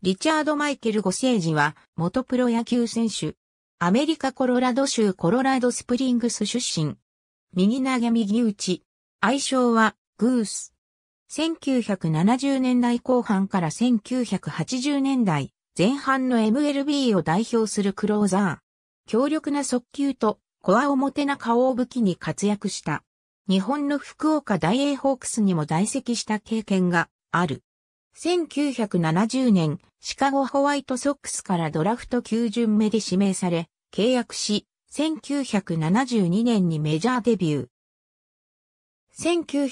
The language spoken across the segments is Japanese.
リチャード・マイケル・ゴセージは、元プロ野球選手。アメリカ・コロラド州コロラドスプリングス出身。右投げ右打ち。愛称は、グース。1970年代後半から1980年代前半の MLB を代表するクローザー。強力な速球と、コア表な顔を武器に活躍した。日本の福岡大英ホークスにも在籍した経験がある。1970年、シカゴホワイトソックスからドラフト9巡目で指名され、契約し、1972年にメジャーデビュー。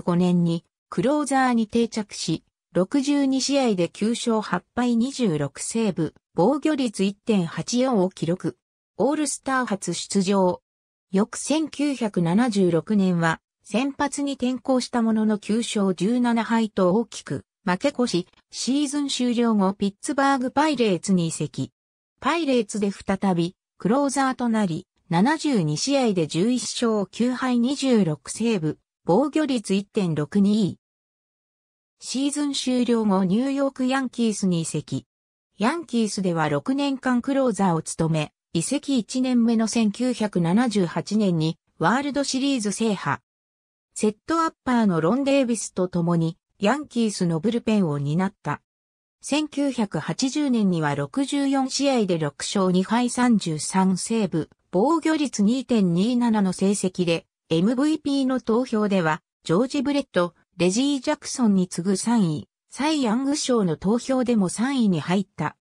1975年にクローザーに定着し、62試合で9勝8敗26セーブ、防御率1.84を記録。オールスター初出場。翌1976年は先発に転向したものの9勝17敗と大きく負け越し、シーズン終了後ピッツバーグパイレーツに移籍。パイレーツで再び、クローザーとなり、72試合で11勝9敗26セーブ、防御率1.62。シーズン終了後ニューヨークヤンキースに移籍。ヤンキースでは6年間クローザーを務め、移籍1年目の1978年にワールドシリーズ制覇。セットアッパーのロン・デイビスと共にヤンキースのブルペンを担った。1980年には64試合で6勝2敗33セーブ、防御率2.27の成績で、MVP の投票では、ジョージ・ブレット、レジー・ジャクソンに次ぐ3位、サイ・ヤング賞の投票でも3位に入った。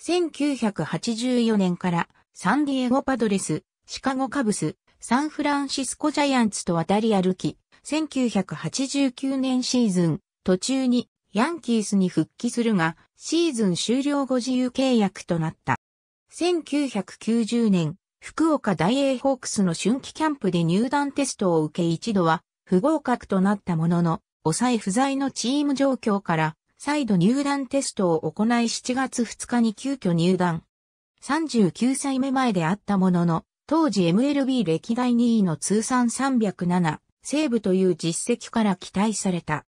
1984年から、サンディエゴ・パドレス、シカゴ・カブス、サンフランシスコ・ジャイアンツと渡り歩き、1989年シーズン、途中にヤンキースに復帰するが、シーズン終了後自由契約となった。1990年、福岡大英ホークスの春季キャンプで入団テストを受け一度は不合格となったものの、抑え不在のチーム状況から再度入団テストを行い7月2日に急遽入団。39歳目前であったものの、当時 MLB 歴代2位の通算307、セーブという実績から期待された。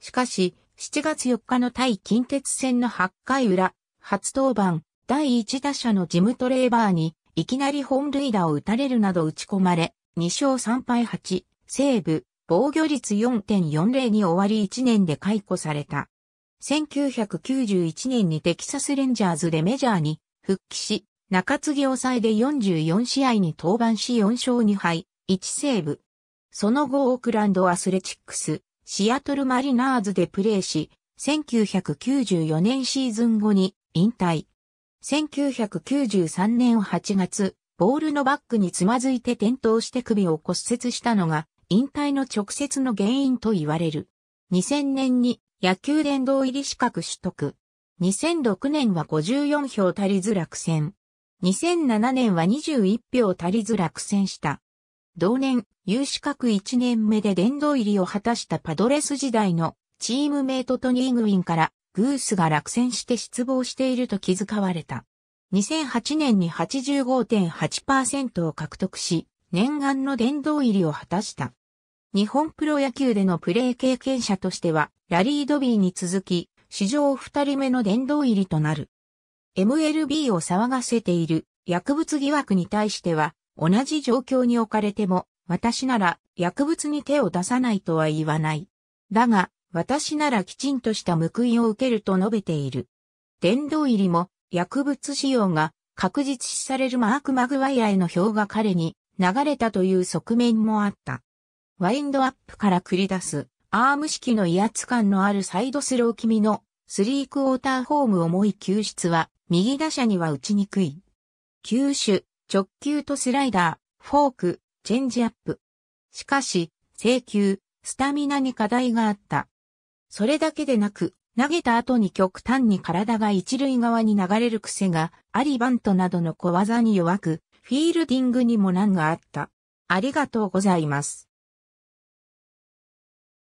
しかし、7月4日の対近鉄戦の8回裏、初登板、第1打者のジムトレーバーに、いきなり本塁打を打たれるなど打ち込まれ、2勝3敗8、西部、防御率4.40に終わり1年で解雇された。1991年にテキサスレンジャーズでメジャーに復帰し、中継ぎ抑えで44試合に登板し4勝2敗、1セーブ。その後オークランドアスレチックス、シアトルマリナーズでプレーし、1994年シーズン後に引退。1993年8月、ボールのバッグにつまずいて転倒して首を骨折したのが引退の直接の原因と言われる。2000年に野球殿堂入り資格取得。2006年は54票足りず落選。2007年は21票足りず落選した。同年、有資格1年目で殿堂入りを果たしたパドレス時代のチームメイトトニー・グウィンからグースが落選して失望していると気遣われた。2008年に85.8%を獲得し、念願の殿堂入りを果たした。日本プロ野球でのプレー経験者としては、ラリー・ドビーに続き、史上2人目の殿堂入りとなる。MLB を騒がせている薬物疑惑に対しては、同じ状況に置かれても、私なら薬物に手を出さないとは言わない。だが、私ならきちんとした報いを受けると述べている。殿堂入りも薬物使用が確実視されるマーク・マグワイアへの票が彼に流れたという側面もあった。ワインドアップから繰り出すアーム式の威圧感のあるサイドスロー気味のスリークォーターホーム重い救出は右打者には打ちにくい。球種、直球とスライダー、フォーク、チェンジアップ。しかし、制球、スタミナに課題があった。それだけでなく、投げた後に極端に体が一塁側に流れる癖がありバントなどの小技に弱く、フィールディングにも難があった。ありがとうございます。